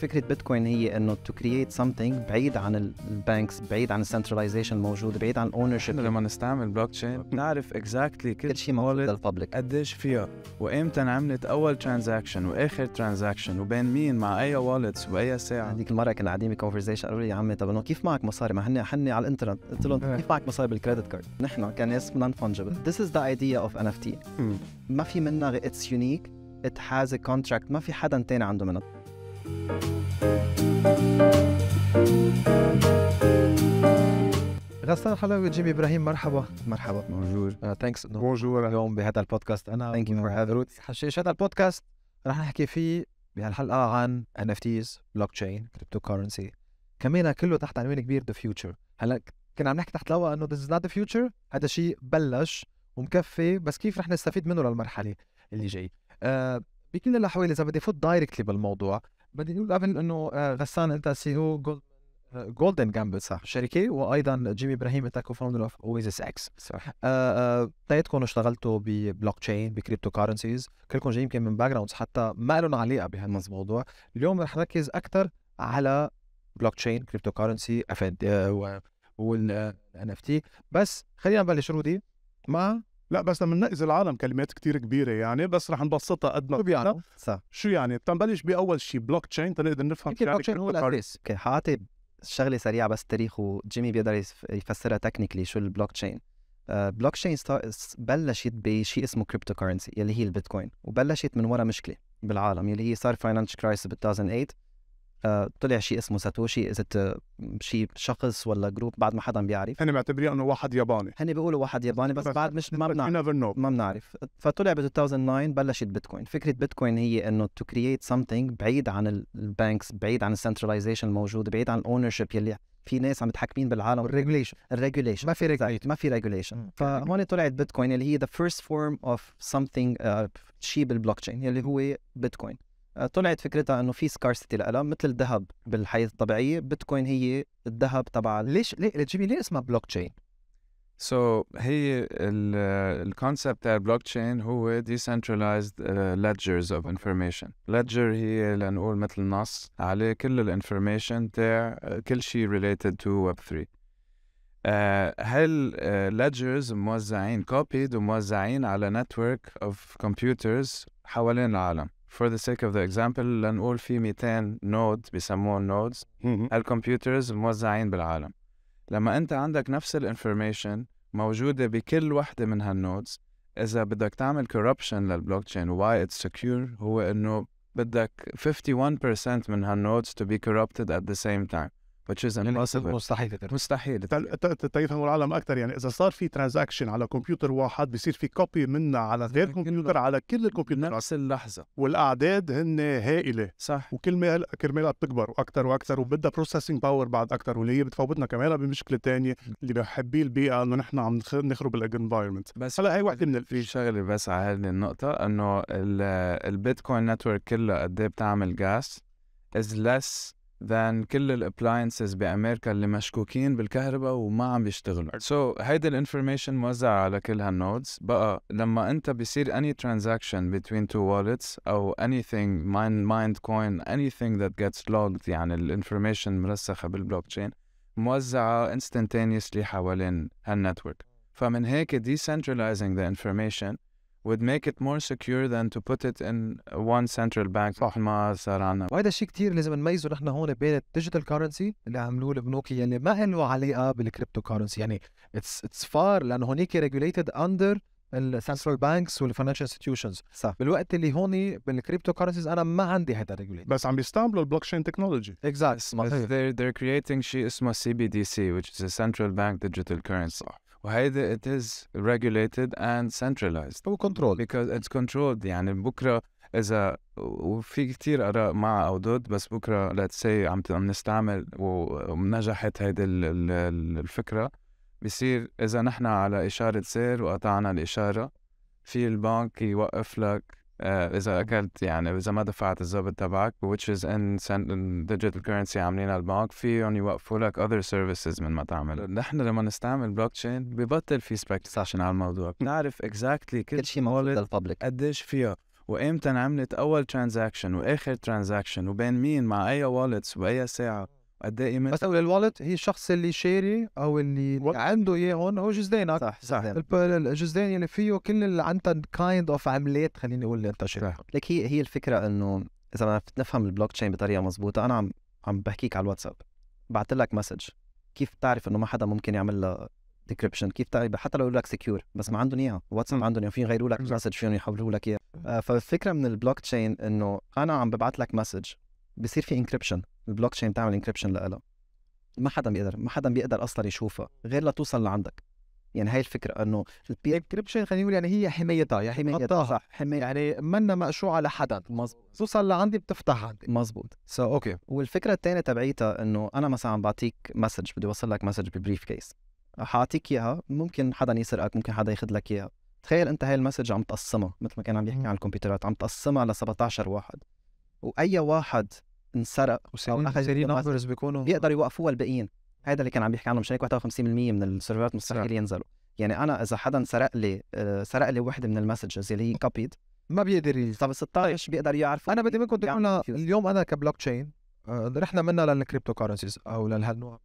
فكره بيتكوين هي انه تو كرييت سمثينج بعيد عن البانكس بعيد عن السنتراليزيشن موجود بعيد عن الاونر شيب لما نستعمل بلوك تشين بنعرف اكزاكتلي كل شيء موجود للببليك قديش فيها وامتى انعملت اول ترانزاكشن واخر ترانزاكشن وبين مين مع اي والتس واي ساعه هذيك المره كنا قاعدين بكونفرزيشن قالوا لي يا عمي طب كيف معك مصاري ما هن حن على الانترنت قلت لهم إيه. كيف معك مصاري بالكريدت كارد نحن كناس نون فونجبل ذيس از ذا ايديا اوف ان اف تي ما في منها اتس يونيك ات هاز ا كونتراكت ما في حدا تاني عنده منها غسان حلاوي جيمي ابراهيم مرحبا مرحبا بونجور ثانكس بونجور اليوم بهذا البودكاست انا ثانك يو فور روتس حشيش هذا البودكاست رح نحكي فيه بهالحلقه عن ان اف تيز بلوك تشين كريبتو كورنسي كمان كله تحت عنوان كبير ذا فيوتشر هلا كنا عم نحكي تحت الهواء انه ذيس نوت ذا فيوتشر هذا شيء بلش ومكفي بس كيف رح نستفيد منه للمرحله اللي جاي أه بكل الاحوال اذا بدي فوت دايركتلي بالموضوع بدي اقول قبل انه آه، غسان انت سي او آه، جولدن جامبل صح شركه وايضا جيمي ابراهيم انت كو فاوندر اوف اويزس اكس صح اثنيناتكم آه، اشتغلتوا ببلوك تشين بكريبتو كارنسيز كلكم جايين يمكن من باك جراوندز حتى ما لهم علاقه بهالموضوع اليوم رح نركز اكثر على بلوك تشين كريبتو كارنسي اف ان والان اف تي بس خلينا نبلش رودي مع لا بس لما ننقذ العالم كلمات كتير كبيره يعني بس رح نبسطها قد ما شو بيعني صح شو يعني بتنبلش باول شيء بلوك تشين تنقدر نفهم يمكن بلوك تشين هو الاساس اوكي حاعطي شغله سريعه بس تاريخ وجيمي بيقدر يفسرها تكنيكلي شو البلوك تشين بلوك تشين بلشت بشيء اسمه كريبتو كرنسي يلي هي البيتكوين وبلشت من وراء مشكله بالعالم يلي هي صار فاينانشال كرايسس ب 2008 آه، طلع شيء اسمه ساتوشي اذا شيء شخص ولا جروب بعد ما حدا بيعرف هن معتبرين انه واحد ياباني هن بيقولوا واحد ياباني بس, بس بعد مش ما بنعرف ما بنعرف فطلع ب 2009 بلشت بيتكوين فكره بيتكوين هي انه تو كرييت سمثينج بعيد عن البانكس بعيد عن السنتراليزيشن الموجود بعيد عن الاونر شيب يلي في ناس عم متحكمين بالعالم الريجوليشن الريجوليشن ما في ريجوليشن ما في ريجوليشن فهون طلعت بيتكوين اللي هي ذا فيرست فورم اوف سمثينج شيء بالبلوك تشين يلي هو بيتكوين آه، طلعت فكرتها انه في سكارسيتي للالم مثل الذهب بالحياه الطبيعيه بيتكوين هي الذهب تبع ليش ليه جيمي ليه اسمها بلوك تشين؟ سو so, هي الكونسبت تاع البلوك تشين هو ديسنترلايزد ليدجرز اوف انفورميشن ليدجر هي لنقول مثل نص عليه كل الانفورميشن تاع آه، كل شيء ريليتد تو ويب 3 هل ليدجرز آه، موزعين كوبيد وموزعين على نتورك اوف كمبيوترز حوالين العالم for the sake of the example لنقول في 200 نود بيسموه النودز الكمبيوترز موزعين بالعالم لما انت عندك نفس الانفورميشن موجوده بكل وحده من هالنودز اذا بدك تعمل كوربشن للبلوك تشين واي اتس سكيور هو انه بدك 51% من هالنودز to be corrupted at the same time which is impossible يعني مستحيل تقدر مستحيل تفهم العالم اكثر يعني اذا صار في ترانزاكشن على كمبيوتر واحد بصير في كوبي منها على غير كمبيوتر على كل الكمبيوترات نفس اللحظه والاعداد هن هائله صح وكل ما كرمالها بتكبر واكثر واكثر وبدها بروسيسنج باور بعد اكثر واللي هي بتفوتنا كمان بمشكله ثانيه اللي بحبيه البيئه انه نحن عم نخرب الانفايرمنت بس هلا هي وحده من في شغله بس على هذه النقطه انه البيتكوين نتورك كلها قد ايه بتعمل جاس از less than كل الابلاينسز بامريكا اللي مشكوكين بالكهرباء وما عم بيشتغلوا سو so, هيدي الانفورميشن موزعه على كل هالنودز بقى لما انت بيصير any transaction between two wallets او anything mind mind coin anything that gets logged يعني الانفورميشن مرسخه بالبلوك تشين موزعه instantaneously حوالين هالنتورك فمن هيك decentralizing the information would make it more secure than to put it in one central bank صح ما صار عنا وهذا شيء كثير لازم نميزه نحن هون بين الديجيتال كرنسي اللي عملوه البنوك يلي ما له علاقه بالكريبتو كرنسي يعني اتس اتس فار لانه هونيك ريجوليتد اندر السنترال بانكس والفاينانشال انستتيوشنز صح بالوقت اللي هون بالكريبتو كرنسيز انا ما عندي هذا ريجوليت بس عم بيستعملوا البلوك تشين تكنولوجي اكزاكت they're they're creating شيء اسمه سي بي دي سي which is a central bank digital currency صح. وهيدا it is regulated and centralized كنترول because it's controlled يعني بكره اذا وفي كتير اراء مع او ضد بس بكره let's say عم نستعمل ونجحت هيدي الفكره بصير اذا نحن على اشاره سير وقطعنا الاشاره في البنك يوقف لك آه، اذا اكلت يعني واذا ما دفعت الزبط تبعك which is in digital currency عاملينها البنك فيهم يوقفوا لك other services من ما تعمل نحن لما نستعمل بلوك تشين ببطل في سبيكتيشن على الموضوع بنعرف اكزاكتلي exactly كل شيء موجود للببليك قديش فيها وامتى انعملت اول ترانزاكشن واخر ترانزاكشن وبين مين مع اي والتس واي ساعه قد ايه بس اول الوالت هي الشخص اللي شاري او اللي What? عنده اياه هون هو جزدانك صح صح الجزدان يعني فيه كل اللي عندها كايند اوف عملات خليني اقول اللي انت شاري لك هي هي الفكره انه اذا بدنا نفهم البلوك تشين بطريقه مضبوطه انا عم عم بحكيك على الواتساب بعت لك مسج كيف بتعرف انه ما حدا ممكن يعمل لها ديكريبشن كيف تعرف حتى لو يقول لك سكيور بس ما عندهم اياها واتساب عندهم اياها فين يغيروا لك مسج فيهم يحولوا لك اياها آه، فالفكره من البلوك تشين انه انا عم ببعث لك مسج بصير في انكربشن البلوك تشين بتعمل انكربشن لها ما حدا بيقدر ما حدا بيقدر اصلا يشوفها غير لتوصل لعندك يعني هاي الفكره انه الانكربشن خلينا نقول يعني هي حمايتها يعني حمايتها صح حماية. يعني منا مقشوعه لحدا مزبوط توصل لعندي بتفتح عندي مزبوط سو so, اوكي okay. والفكره الثانيه تبعيتها انه انا مثلا عم بعطيك مسج بدي اوصل لك مسج ببريف كيس حاعطيك اياها ممكن حدا يسرقك ممكن حدا ياخذ لك اياها تخيل انت هاي المسج عم تقسمها مثل ما كان عم يحكي عن الكمبيوترات عم تقسمها ل 17 واحد واي واحد انسرق او اخذ نمبرز بيكونوا بيقدروا آه. يوقفوها الباقيين هذا اللي كان عم بيحكي عنه مشان 51% من السيرفرات مستحيل ينزلوا يعني انا اذا حدا سرق لي آه، سرق لي وحده من المسجز اللي هي كوبيد ما بيقدر طب 16 بيقدر يعرف انا بدي منكم تقولوا اليوم انا كبلوك تشين آه، رحنا منا للكريبتو كارنسيز او لهالنوع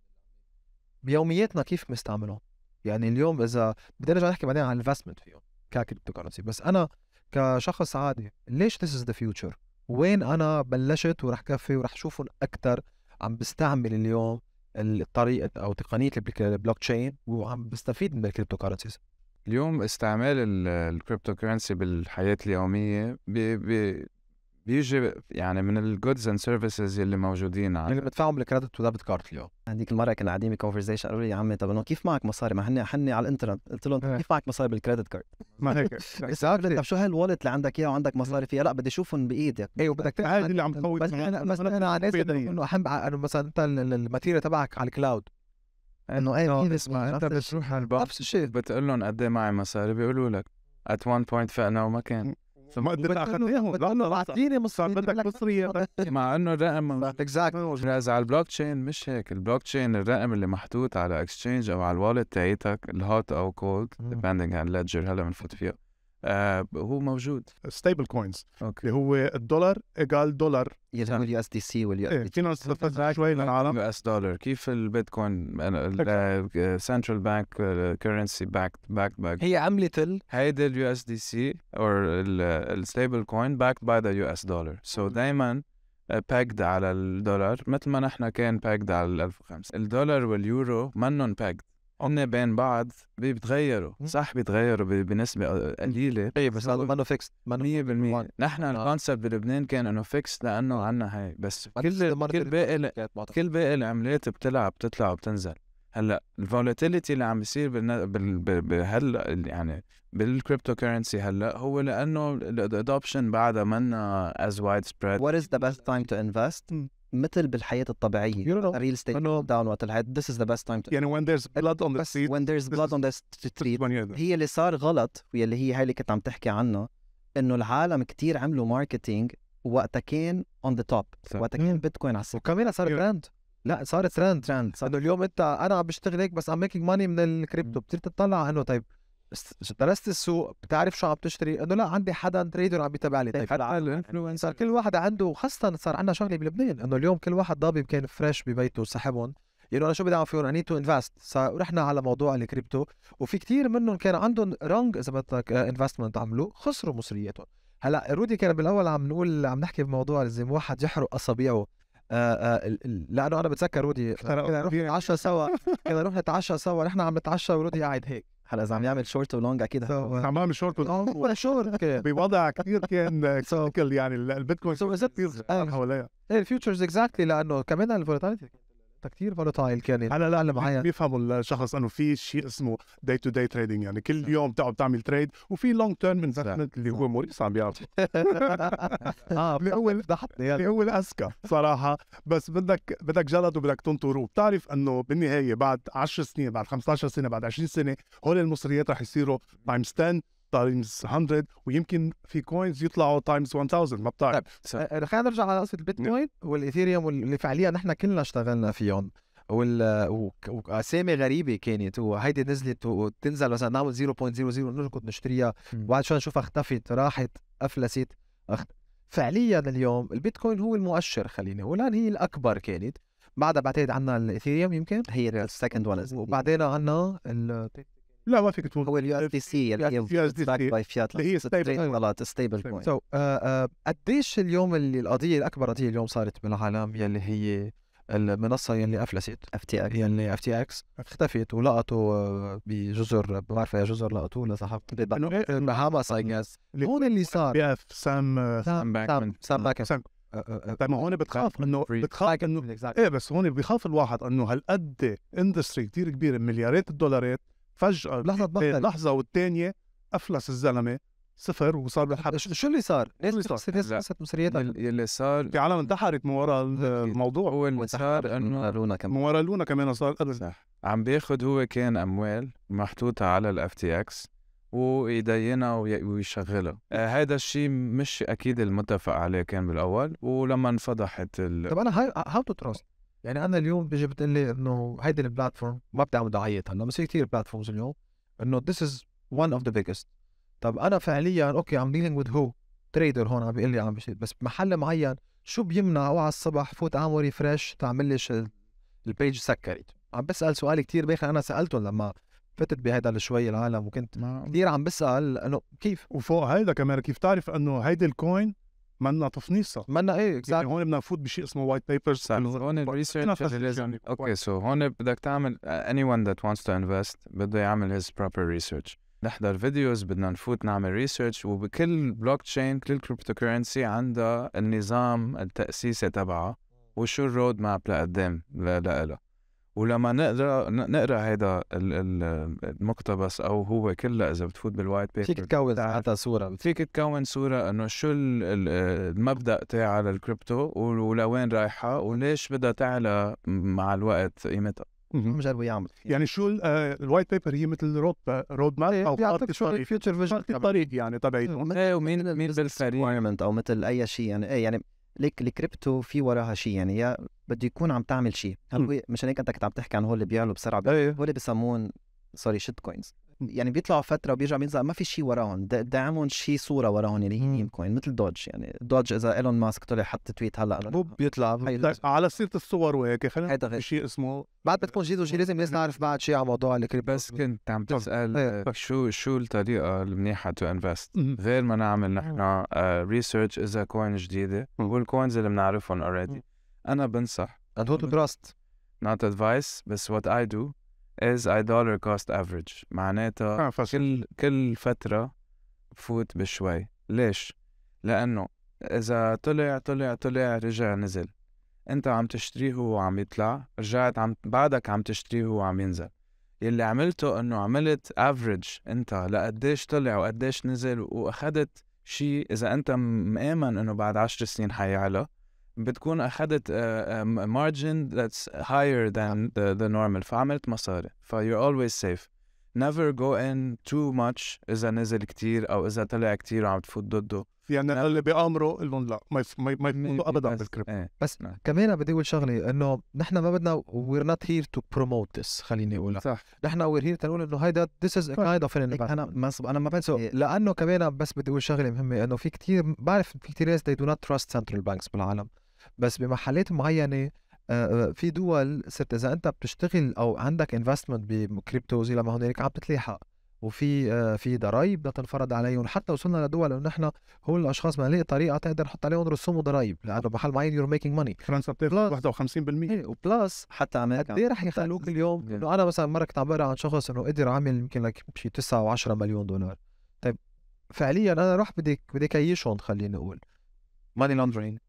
بيومياتنا كيف بنستعملهم يعني اليوم اذا بدي ارجع نحكي بعدين عن الانفستمنت فيهم ككريبتو كارنسي بس انا كشخص عادي ليش ذيس از ذا فيوتشر وين انا بلشت ورح كفي ورح شوفهم اكثر عم بستعمل اليوم الطريقه او تقنيه البلوك تشين وعم بستفيد من الكريبتو كرنسيز اليوم استعمال الكريبتو كرنسي بالحياه اليوميه بي بي بيجي يعني من الجودز اند سيرفيسز اللي موجودين عندنا اللي بتدفعهم بالكريدت ودابت كارد اليوم هذيك المره كان قاعدين بكونفرزيشن قالوا لي يا عمي طب انه كيف معك مصاري ما هن حني على الانترنت قلت لهم إيه. كيف معك مصاري بالكريدت كارد ما هيك طب شو هالوالت اللي عندك اياه وعندك مصاري فيها لا بدي اشوفهم بايدك اي وبدك هذا اللي عم تفوت بس انا بس انا عن انه احب انه مثلا انت الماتيريال تبعك على الكلاود إيه. انه اي إيه، اسمع انت بتروح على البنك نفس الشيء بتقول لهم قد ايه معي مصاري بيقولوا لك ات وان بوينت فقنا وما كان ما قدرت اخذناهم لانه اعطيني صار بدك مصريه إيه، مع انه الرقم اكزاكت اذا على البلوك تشين مش هيك البلوك تشين الرقم اللي محطوط على اكسشينج او على الوالت تاعتك الهوت او كولد ديبندنج على الليدجر هلا بنفوت فيها آه هو موجود ستيبل كوينز اللي هو الدولار ايجال دولار يلزم اليو اس دي سي واليو اس دي فينا نستفاد شوي للعالم يو اس دولار كيف البيتكوين سنترال بانك كرنسي باك باك باك هي عملت ال هيدي اليو اس دي سي او الستيبل كوين باكد باي ذا يو اس دولار سو دائما باكد على الدولار مثل ما نحن كان باكد على ال 1005 الدولار واليورو منن باكد هن بين بعض بيتغيروا صح بيتغيروا بنسبه آه، قليله اي أيوة، بس هذا منه فيكس 100% نحن آه. الكونسيبت بلبنان كان انه فيكس لانه عندنا هاي بس كل كل باقي كل باقي العملات بتلعب بتطلع وبتنزل هلا الفولاتيليتي اللي عم بيصير هلا يعني بالكريبتو كرنسي هلا هو لانه الادوبشن بعدها منا از وايد سبريد وات از ذا بيست تايم تو انفست مثل بالحياه الطبيعيه الريل ستيت داون وقت الحياه this is the best time to يعني when there's blood on the street when there's blood on the street هي اللي صار غلط واللي هي هاي اللي كنت عم تحكي عنها انه العالم كتير عملوا ماركتينج وقتها كان اون ذا توب وقتها كان بيتكوين hmm. على السوق وكمان صار ترند لا صار ترند ترند صار انه اليوم انت انا عم بشتغل هيك بس عم ميكينج ماني من الكريبتو hmm. بتصير تطلع انه طيب درست السوق بتعرف شو عم تشتري انه لا عندي حدا تريدر عم بيتابع لي طيب الانفلونسر طيب، كل واحد عنده خاصه صار عندنا شغله بلبنان انه اليوم كل واحد ضابي كان فريش ببيته صاحبهم يعني انا شو بدي اعمل فيهم اني تو انفست رحنا على موضوع الكريبتو وفي كثير منهم كان عندهم رونج اذا بدك انفستمنت آه، عملوا خسروا مصرياتهم هلا رودي كان بالاول عم نقول عم نحكي بموضوع لازم واحد يحرق اصابعه آه، آه، لانه انا بتذكر رودي كنا نروح نتعشى سوا كنا نروح نتعشى سوا نحن عم نتعشى ورودي قاعد هيك هلا اذا عم يعمل شورت ولونج اكيد عم يعمل شورت ولونج ولا شورت بوضع كثير كان كريتيكال يعني البيتكوين كثير آه. حواليها ايه الفيوتشرز اكزاكتلي لانه كمان الفولاتيليتي كثير فولاتايل كانت على الاقل معين بيفهموا الشخص انه في شيء اسمه داي تو داي تريدنج يعني كل نعم. يوم بتقعد تعمل تريد وفي لونج تيرم انفستمنت اللي هو موريس عم بيعرفه اه اللي هو اللي هو الاذكى صراحه بس بدك بدك جلد وبدك تنطره بتعرف انه بالنهايه بعد 10 سنين بعد 15 سنه بعد 20 سنه هول المصريات رح يصيروا تايمز 10 تايمز 100 ويمكن في كوينز يطلعوا تايمز 1000 ما بتعرف طيب آه، خلينا نرجع على قصه البيتكوين نعم. والايثيريوم واللي فعليا نحن كلنا اشتغلنا فيهم وال واسامي غريبه كانت وهيدي نزلت وتنزل مثلا نعمل 0.00 نركض نشتريها وبعد شوي نشوفها اختفت راحت افلست أخت... فعليا اليوم البيتكوين هو المؤشر خليني اقول هي الاكبر كانت بعدها بعتقد عندنا الايثيريوم يمكن هي السكند ون وبعدين عندنا ال لا ما فيك تقول هو اليو اس دي سي اليو اس دي سي باي فيات اللي هي ستيبل ستيبل كوين سو قديش اليوم اللي القضيه الاكبر قضيه اليوم صارت بالعالم يلي هي المنصه يلي افلست اف تي اكس يلي اف تي اكس اختفت ولقطوا آه، بجزر ما بعرف اي جزر لقطوه ولا صح بهاماس اي جاس هون اللي صار بي اف سام سام باكمان سام باكمان طيب ما هون آه، بتخاف انه بتخاف انه ايه بس هون بخاف الواحد انه هالقد اندستري كثير كبيره مليارات الدولارات فجاه لحظه بختر لحظه والثانيه افلس الزلمه صفر وصار بالحبس شو اللي صار؟ ليش ناس قصه مصرياتها؟ اللي صار في عالم انتحرت من وراء الموضوع هو اللي صار انه كمان من وراء لونا كمان صار قبل صح عم بياخذ هو كان اموال محطوطه على الاف تي اكس ويدينها ويشغلها آه، هذا الشيء مش اكيد المتفق عليه كان بالاول ولما انفضحت ال... طب انا هاو تو تراست يعني انا اليوم بيجي بتقول لي انه هيدي البلاتفورم ما بدي اعمل دعايتها بس بصير كثير بلاتفورمز اليوم انه this is one of the biggest طب انا فعليا اوكي ام ديلينج وذ هو تريدر هون عم بيقول لي عم بشيل بس بمحل معين شو بيمنع اوعى الصبح فوت اعمل ريفرش تعمل لي البيج سكرت عم بسال سؤال كثير باخر انا سالته لما فتت بهيدا شوي العالم وكنت نعم. كثير عم بسال انه كيف وفوق هيدا كمان كيف تعرف انه هيدي الكوين منا تفنيصه منا ايه اكزاكتلي يعني هون بدنا نفوت بشيء اسمه وايت بيبرز هون الريسيرش اوكي سو هون بدك تعمل اني ون ذات ونس تو انفست بده يعمل هيز بروبر ريسيرش نحضر فيديوز بدنا نفوت نعمل ريسيرش وبكل بلوك تشين كل كريبتو كرنسي عندها النظام التاسيسي تبعها وشو الرود ماب لقدام لها ولما نقرا نقرا هيدا المقتبس او هو كله اذا بتفوت بالوايت بيبر فيك تكون حتى صوره فيك تكون صوره انه شو المبدا تاعها للكريبتو ولوين رايحه وليش بدها تعلى مع الوقت قيمتها عم جربوا يعمل يعني شو الوايت آه، بيبر هي مثل رود رود ماب او بيعطيك شو فيوتشر فيجن الطريق يعني تبعيتهم إيه،, ايه ومين مين بالفريق او مثل اي شيء يعني ايه يعني ليك الكريبتو في وراها شيء يعني يا بده يكون عم تعمل شيء هل هو مشان هيك انت كنت عم تحكي عن هول اللي بيعلوا بسرعه أيوة. هول اللي بسمون سوري شيت كوينز يعني بيطلعوا فتره وبيرجعوا بينزلوا ما في شيء وراهم دعمهم شيء صوره وراهم اللي هي ميم كوين مثل دوج يعني دوج اذا ايلون ماسك طلع حط تويت هلا مو بيطلع على سيره الصور وهيك خلينا في شيء اسمه بعد بدكم تكون جديد لازم الناس نعرف بعد شيء على موضوع الكريبتو بس كنت عم تسال إيه. آه، شو شو الطريقه المنيحه تو انفست غير ما نعمل نحن ريسيرش آه، اذا كوين جديده والكوينز اللي بنعرفهم اوريدي انا بنصح and who تراست نوت ادفايس بس وات اي دو از اي دولار كوست افريج معناتها آه، كل كل فتره بفوت بشوي ليش؟ لانه اذا طلع طلع طلع رجع نزل انت عم تشتريه هو عم يطلع رجعت عم بعدك عم تشتريه هو عم ينزل يلي عملته انه عملت افريج انت لقديش طلع وقديش نزل واخذت شيء اذا انت مآمن انه بعد عشر سنين حيعلى بتكون اخذت مارجن ذاتس هاير ذان ذا نورمال فعملت مصاري ف يو اولويز سيف نيفر جو ان تو ماتش اذا نزل كتير او اذا طلع كتير وعم تفوت ضده يعني اللي بامره قول لهم لا ما يف... ما, ما يفوتوا ابدا بالكريبتو ايه. بس نعم. كمان بدي اقول شغله انه نحن ما بدنا وير نوت هير تو بروموت ذس خليني اقولها صح نحن وير هير تنقول انه هيدا ذس از كايند اوف انا ما صب... انا ما بنسى إيه. لانه كمان بس بدي اقول شغله مهمه انه في كثير بعرف في كثير ناس دي دو نوت تراست سنترال بانكس بالعالم بس بمحلات معينه في دول صرت اذا انت بتشتغل او عندك انفستمنت بكريبتوز زي ما هنالك عم تتلاحق وفي في ضرائب لتنفرض عليهم حتى وصلنا لدول انه نحن هو الاشخاص ما نلاقي طريقه تقدر نحط عليهم رسوم وضرائب لانه محل معين يور ميكينج ماني فرنسا بتاخذ 51% إيه، وبلس حتى امريكا قد ايه رح يخلوك اليوم انه انا مثلا مره كنت عم بقرا عن شخص انه قدر عمل يمكن لك شيء 9 و 10 مليون دولار طيب فعليا انا رح بدي بدي كيشهم خليني اقول ماني لاندرين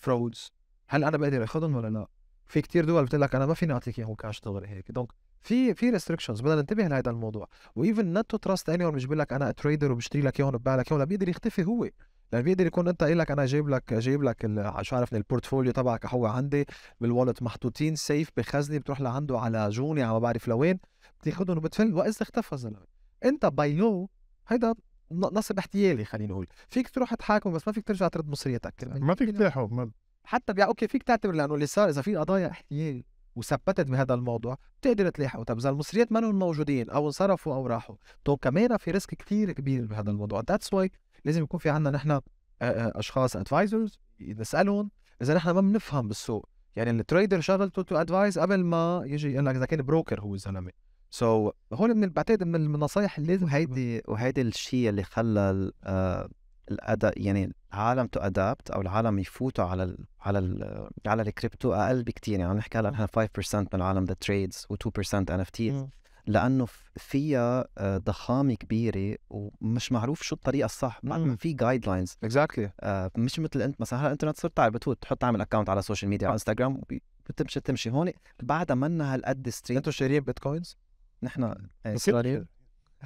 فرودز آه، آه، هل انا بقدر اخذهم ولا لا؟ في كتير دول بتقول لك انا ما فيني اعطيك اياهم كاش دغري هيك دونك في في ريستريكشنز بدنا ننتبه لهذا الموضوع وايفن نت تو تراست اني مش بقول لك انا تريدر وبشتري لك اياهم وببيع لك اياهم لا بيقدر يختفي هو لان بيقدر يكون انت قايل لك انا جايب لك جايب لك شو عرفني البورتفوليو تبعك هو عندي بالوالت محطوطين سيف بخزنه بتروح لعنده على جوني على ما بعرف لوين بتاخذهم وبتفل واذا اختفى الزلمه انت باي لو هيدا نصب احتيالي خلينا نقول فيك تروح تحاكم بس ما فيك ترجع ترد مصريتك ما فيك يعني تلاحظ حتى بيع اوكي فيك تعتبر لانه اللي صار اذا في قضايا احتيال وثبتت بهذا الموضوع بتقدر تلاحقه طب اذا المصريات ما موجودين او انصرفوا او راحوا تو كمان في ريسك كثير كبير بهذا الموضوع ذاتس واي لازم يكون في عندنا نحن اشخاص ادفايزرز نسالهم اذا نحن ما بنفهم بالسوق يعني التريدر شغلته تو ادفايز قبل ما يجي يقول لك اذا كان بروكر هو الزلمه سو so, هون من بعتقد من النصائح اللي لازم وهيدي وهيدي الشيء اللي خلى آه، الاداء يعني العالم تو ادابت او العالم يفوتوا على الـ على الـ على الكريبتو اقل بكثير يعني عم نحكي هلا نحن 5% من العالم ذا تريدز و2% ان اف تي لانه فيها آه، ضخامه كبيره ومش معروف شو الطريقه الصح ما ما في جايد لاينز اكزاكتلي مش مثل انت مثلا هلا انت صرت على بتفوت تحط تعمل اكونت على السوشيال ميديا على انستغرام بتمشي تمشي هون بعدها منا هالقد ستريت انتم شاريين بيتكوينز؟ نحن سرانين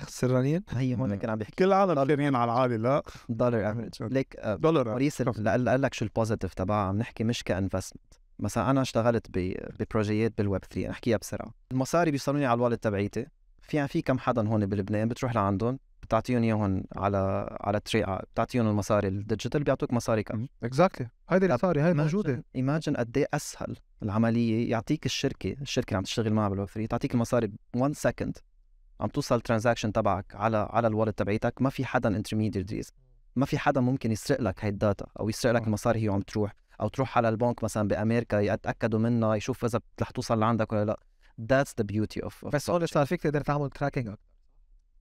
سرانين هي هون نعم. كان عم بحكي كل العالم سرانين على العالي لا دولار افريج ليك دولار موريس لك شو البوزيتيف تبعها عم نحكي مش كانفستمنت مثلا انا اشتغلت ببروجيات بالويب 3 احكيها بسرعه المصاري بيوصلوني على الوالد تبعيتي في في كم حدا هون بلبنان بتروح لعندهم بتعطيهم اياهم على على تري آه، بتعطيهم المصاري الديجيتال بيعطوك مصاري كم اكزاكتلي هيدي المصاري هاي موجوده ايماجن قد ايه اسهل العمليه يعطيك الشركه الشركه اللي عم تشتغل معها بالويب 3 تعطيك المصاري 1 سكند عم توصل ترانزاكشن تبعك على على الوالد تبعيتك ما في حدا انترميديريز ما في حدا ممكن يسرق لك هاي الداتا او يسرق لك المصاري هي وعم تروح او تروح على البنك مثلا بامريكا يتاكدوا منها يشوفوا اذا رح توصل لعندك ولا لا ذاتس ذا بيوتي اوف بس اول صار فيك تقدر تعمل تراكنج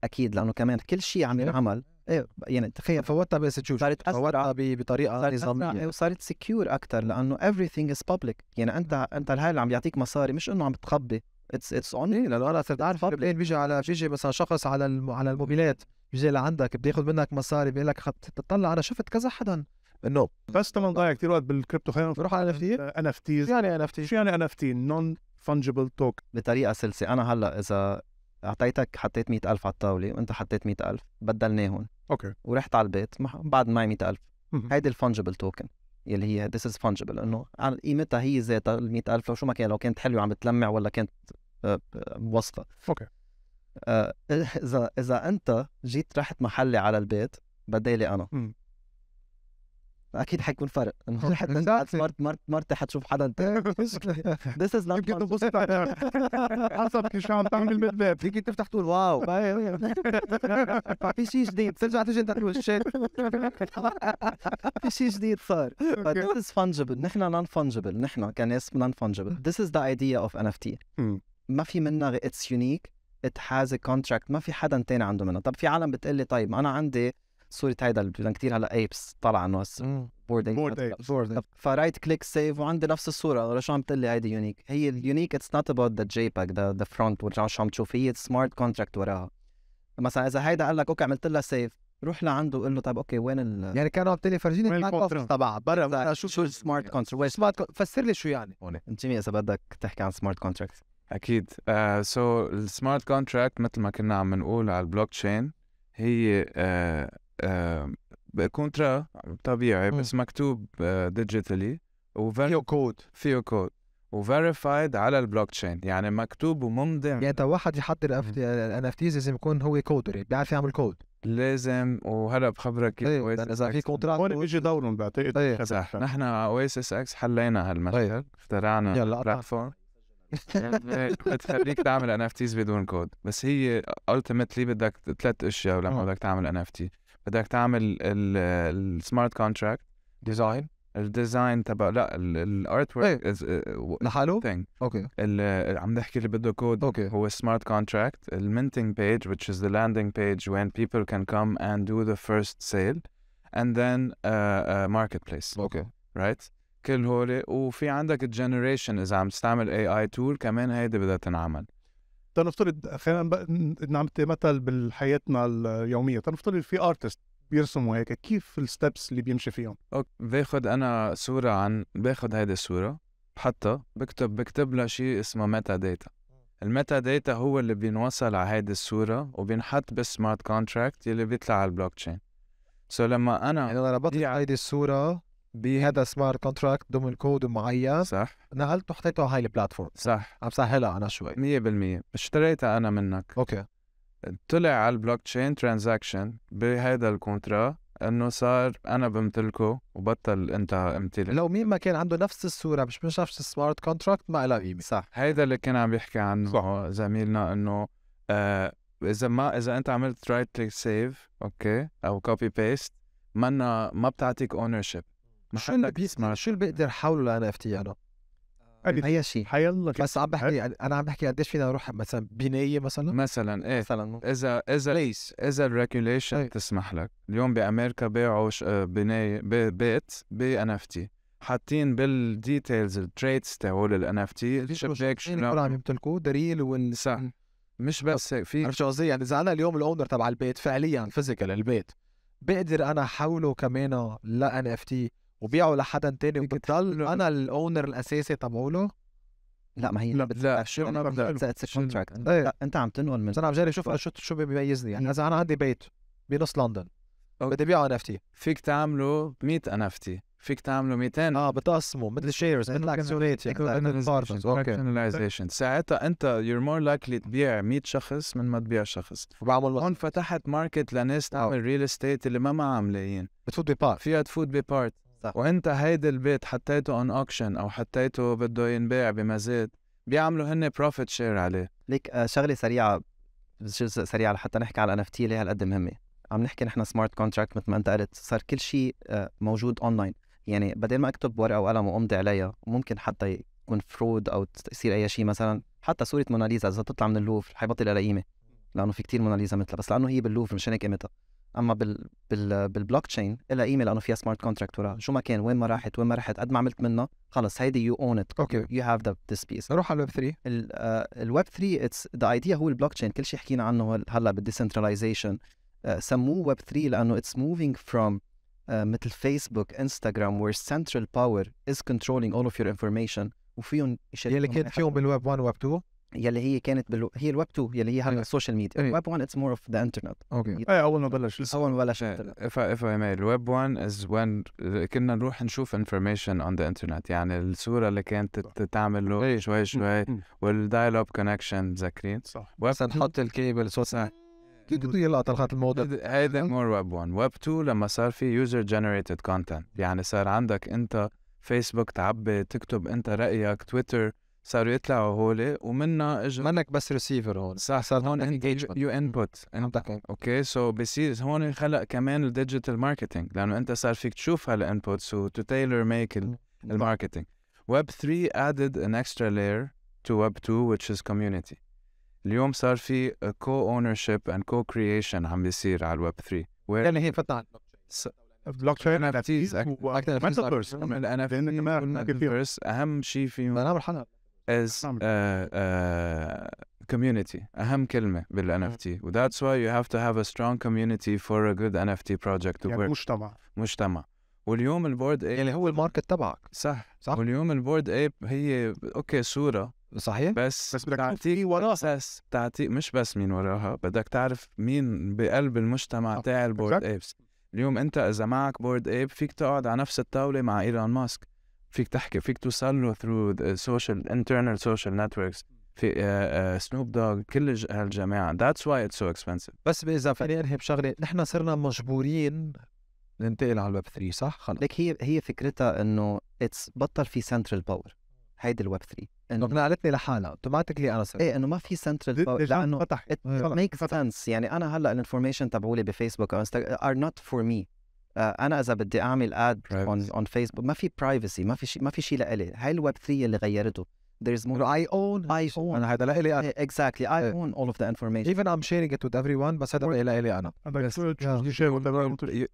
اكيد لانه كمان كل شيء عم ينعمل إيه. ايه يعني تخيل فوتها تشوف صارت فوتها بطريقه نظاميه أسرع. إيه، وصارت سكيور اكثر لانه everything is public يعني انت انت الهاي اللي عم بيعطيك مصاري مش انه عم تخبي اتس اتس اون لانه انا صرت عارف الان بيجي على بيجي مثلا شخص على الم... على الموبيلات بيجي لعندك بده ياخذ منك مصاري بيقول لك خط... تطلع انا شفت كذا حدا انه بس تمام ضايع كثير وقت بالكريبتو خلينا نروح على ان اف تي ان اف تيز يعني ان اف تي شو يعني ان اف تي نون فنجبل توك بطريقه سلسه انا هلا اذا اعطيتك حطيت مئة ألف على الطاوله وانت حطيت مئة ألف بدلناهم اوكي ورحت على البيت بعد معي مئة ألف هيدي الفنجبل توكن يلي هي ذيس از fungible انه قيمتها هي ذاتها ال 100000 لو شو ما كان لو كانت حلوه عم بتلمع ولا كانت موثقه آه، آه، اوكي آه، اذا اذا انت جيت رحت محلي على البيت بدالي انا اكيد حيكون فرق انه حتى مرت مرت مرت حتشوف حدا انت ذس از نوت يمكن تبص حسب شو عم تعمل بالباب فيك تفتح تقول واو أيوة، أيوة. في شيء جديد ترجع تجي انت تقول شيت في شيء جديد صار ذس از فانجبل نحن نون فانجبل نحن كناس نون فانجبل ذس از ذا ايديا اوف ان اف تي ما في منها اتس يونيك ات هاز ا كونتراكت ما في حدا تاني عنده منها طب في عالم بتقول لي طيب انا عندي صوره هيدا اللي بدنا كثير هلا ايبس طلع انه هسه بورد بورد فرايت كليك سيف وعندي نفس الصوره شو عم تقول لي هيدي يونيك هي اليونيك اتس نوت اباوت ذا جي باك ذا ذا فرونت شو عم تشوف هي سمارت كونتراكت وراها مثلا اذا هيدا قال لك اوكي عملت لها سيف روح لعنده وقول له طيب اوكي وين ال يعني كانوا عم فرجيني الكونتراكت تبعها برا شو شو السمارت كونتراكت سمارت فسر لي شو يعني هون جيمي اذا بدك تحكي عن سمارت كونتراكت اكيد سو السمارت كونتراكت مثل ما كنا عم نقول على البلوك تشين هي uh, كونترا طبيعي بس مكتوب ديجيتالي آه، فيه كود فيه كود وفيريفايد على البلوك تشين يعني مكتوب وممضي يعني تو واحد يحط الان اف آه، تيز لازم يكون هو كودر يعني بيعرف يعمل كود لازم وهلا بخبرك كيف إيه، يعني اذا في كونتراكت هون بيجي دورهم بعتقد ايه صح نحن اويسس اكس حلينا هالمشكل طيب. اخترعنا يلا بلاتفورم بتخليك تعمل ان اف تيز بدون كود بس هي التيمتلي بدك ثلاث اشياء لما آه. بدك تعمل ان اف تي بدك تعمل السمارت كونتراكت ديزاين الديزاين تبع لا الارت ورك إيه. uh, لحاله؟ thing. اوكي عم نحكي اللي بده كود اوكي هو السمارت كونتراكت المنتنج بيج which is the landing page when people can come and do the first sale and then ماركت uh, بليس uh, marketplace اوكي right كل هول وفي عندك الجنريشن اذا عم تستعمل اي اي تول كمان هيدي بدها تنعمل تنفترض خلينا مثل بحياتنا اليوميه تنفترض في ارتست بيرسموا هيك كيف الستبس اللي بيمشي فيهم اوكي باخذ انا صوره عن باخذ هيدي الصوره بحطها بكتب بكتب لها شيء اسمه ميتا داتا الميتا داتا هو اللي بينوصل على هيدي الصوره وبينحط بالسمارت كونتراكت اللي بيطلع على البلوك تشين سو لما انا يعني اذا ربطت هيدي الصوره بهذا سمارت كونتراكت ضمن كود معين صح نقلته حطيته على هاي البلاتفورم صح عم سهلها انا شوي 100% اشتريتها انا منك اوكي طلع على البلوك تشين ترانزاكشن بهذا الكونترا انه صار انا بمتلكه وبطل انت امتلك لو مين ما كان عنده نفس الصوره مش مش نفس السمارت كونتراكت ما لها قيمه صح هيدا اللي كان عم يحكي عنه صح. زميلنا انه آه اذا ما اذا انت عملت رايت كليك سيف اوكي او كوبي بيست ما ما بتعطيك اونر شيب شو اللي بيسمع شو اللي بقدر احوله لان اف تي انا اي شيء حيلا بس عم بحكي يعني انا عم بحكي قديش فينا نروح مثلا بنايه مثلا مثلا ايه مثلا اذا اذا ليس إيه. اذا الريجوليشن إيه. تسمح لك اليوم بامريكا باعوا آه، بنايه بيت بان اف تي حاطين بالديتيلز التريتس تاعول الان اف تي شباك شنو عم يمتلكوه دليل وال صح مش بس في عرفت شو قصدي يعني اذا انا اليوم الاونر تبع البيت فعليا فيزيكال البيت بقدر انا احوله كمان لان اف تي وبيعه لحدا تاني وبتضل انا الاونر الاساسي تبعوله لا ما هي لا لا شو انا إيه. لا انت عم تنقل من انا عم جاري اشوف شو شو بيميزني يعني اذا انا عندي بيت بنص لندن بدي بيعه ان اف تي فيك تعمله 100 ان اف تي فيك تعمله 200 اه بتقسمه مثل شيرز مثل اكسيونات اوكي ساعتها انت يور مور لايكلي تبيع 100 شخص من ما تبيع شخص وبعمل هون فتحت ماركت لناس آه. تعمل ريل استيت اللي ما معها ملايين بتفوت ببارت فيها تفوت ببارت صح. وانت هيدا البيت حطيته اون اوكشن او حطيته بده ينباع بمزاد بيعملوا هن بروفيت شير عليه ليك آه، شغله سريعه سريعه لحتى نحكي على ان اف تي ليه هالقد مهمه عم نحكي نحن سمارت كونتراكت مثل ما انت قلت صار كل شيء آه، موجود اونلاين يعني بدل ما اكتب ورقه وقلم وامضي عليها ممكن حتى يكون فرود او يصير اي شيء مثلا حتى صوره موناليزا اذا تطلع من اللوفر حيبطل لها قيمه لانه في كتير موناليزا مثلها بس لانه هي باللوفر مشان هيك قيمتها اما بال بال بالبلوك تشين لها قيمه لانه فيها سمارت كونتراكت وراها شو ما كان وين ما راحت وين ما رحت قد ما عملت منها خلص هيدي يو اون ات اوكي يو هاف ذا ذس بيس نروح على الويب 3 الويب 3 اتس ذا ايديا هو البلوك تشين كل شيء حكينا عنه هلا بالديسنتراليزيشن آه، uh, سموه ويب 3 لانه اتس موفينج فروم مثل فيسبوك انستغرام وير سنترال باور از كنترولينج اول اوف يور انفورميشن وفيهم يلي كانت فيهم بالويب 1 ويب 2 يلي هي كانت بالو... هي الويب 2 يلي هي هلا السوشيال ميديا الويب 1 اتس مور اوف ذا انترنت اوكي ايه اول ما بلش اول ما بلش اف اف اي الويب 1 از وين كنا نروح نشوف انفورميشن اون ذا انترنت يعني الصوره اللي كانت تعمل له إيه. شوي شوي والدايل اب كونكشن ذاكرين صح بس نحط الكيبل صح كنتوا يلا طلعت الموضوع هذا مور ويب 1 ويب 2 لما صار في يوزر جنريتد كونتنت يعني صار عندك انت فيسبوك تعبي تكتب انت رايك تويتر صاروا يطلعوا هولي ومنا اجى منك بس ريسيفر هون صح صار هون يو انبوت اوكي سو بصير هون خلق كمان الديجيتال ماركتينج لانه انت صار فيك تشوف سو تو تايلر ميك الماركتينج ويب 3 ادد ان اكسترا لاير تو ويب 2 which is كوميونيتي اليوم صار في كو اونر شيب اند كو كرييشن عم بيصير على الويب 3 يعني هي فتحت بلوك تشين ان اف تيز ميتافيرس الان اف تي اهم شيء فيهم is uh, uh, community اهم كلمه بال NFT وذاتس واي يو هاف تو هاف ا سترونج كوميونتي فور ا جود NFT project to يعني work. مجتمع مجتمع واليوم البورد ايب يعني هو الماركت تبعك صح صح واليوم البورد ايب هي اوكي صوره صحيح بس بس بدك تعطيك وراها بس تعطيك مش بس مين وراها بدك تعرف مين بقلب المجتمع تاع البورد ايبس اليوم انت اذا معك بورد ايب فيك تقعد على نفس الطاوله مع ايلون ماسك فيك تحكي فيك توصل له through the social internal social networks في سنوب آه، دوغ آه، كل هالجماعه ذاتس واي اتس سو اكسبنسيف بس اذا فيني انهي بشغله نحن صرنا مجبورين ننتقل على الويب 3 صح خلص لك هي هي فكرتها انه اتس بطل في سنترال باور هيدي الويب 3 انه نقلتني لحالها اوتوماتيكلي انا صرت ايه انه ما في سنترال باور لانه فتح ميك سنس يعني انا هلا الانفورميشن تبعولي بفيسبوك او انستغرام ار نوت فور مي آه، انا اذا بدي اعمل اد اون اون فيسبوك ما في برايفسي ما في شيء ما في شيء لإلي هاي الويب 3 اللي غيرته there's more I own I own انا هذا لإلي انا إيه، exactly I yeah. إيه. own all of the information even I'm sharing it with everyone بس هذا لإلي انا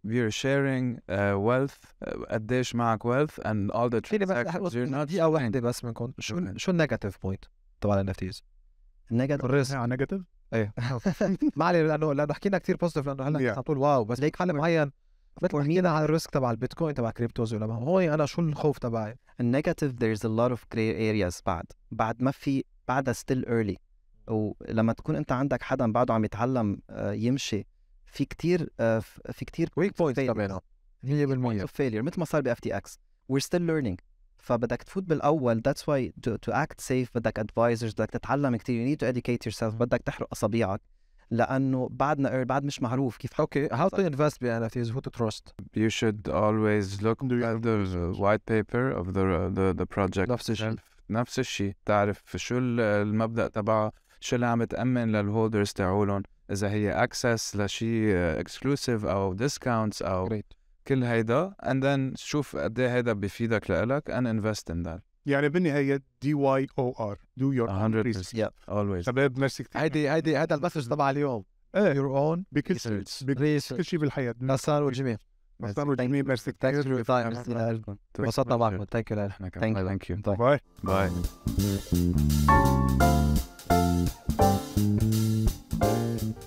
you're sharing uh, wealth uh, قديش معك wealth and all the transactions you're not دقيقة واحدة بس منكم شو شو النيجاتيف بوينت تبع ال NFTs؟ النيجاتيف الريسك على نيجاتيف؟ ايه ما علينا لانه لانه حكينا كثير بوزيتيف لانه هلا على طول واو بس ليك حل معين مثل حكينا على الريسك تبع البيتكوين تبع كريبتوز ولا هون انا شو الخوف تبعي النيجاتيف از ا لوت اوف جراي ارياز بعد بعد ما في بعدها ستيل ايرلي ولما تكون انت عندك حدا بعده عم يتعلم آه، يمشي في كتير آه، في كتير ويك بوينت تبعنا 100% فيلير مثل ما صار باف تي اكس وير ستيل ليرنينج فبدك تفوت بالاول ذاتس واي تو اكت سيف بدك ادفايزرز بدك تتعلم كثير نيد تو اديكيت educate سيلف بدك تحرق اصابيعك لانه بعدنا بعد مش معروف كيف اوكي تو انفست بي ان اف تيز هو تو تراست يو شود اولويز لوك ات ذا وايت بيبر اوف ذا ذا بروجكت نفس الشيء نفس الشيء تعرف شو المبدا تبعها شو اللي عم تامن للهولدرز تاعولهم اذا هي اكسس لشيء اكسكلوسيف او ديسكاونتس او Great. كل هيدا اند ذن شوف قد ايه هيدا بفيدك لإلك اند انفست ان ذات يعني بالنهايه دي واي او ار دو يور اولويز شباب كثير هيدي هيدي هذا المسج تبع اليوم يور إيه. اون بكل كل شيء بالحياه نصار وجميل نصار وجميل ميرسي كثير انبسطنا معكم ثانك يو ثانك يو باي باي Thank you.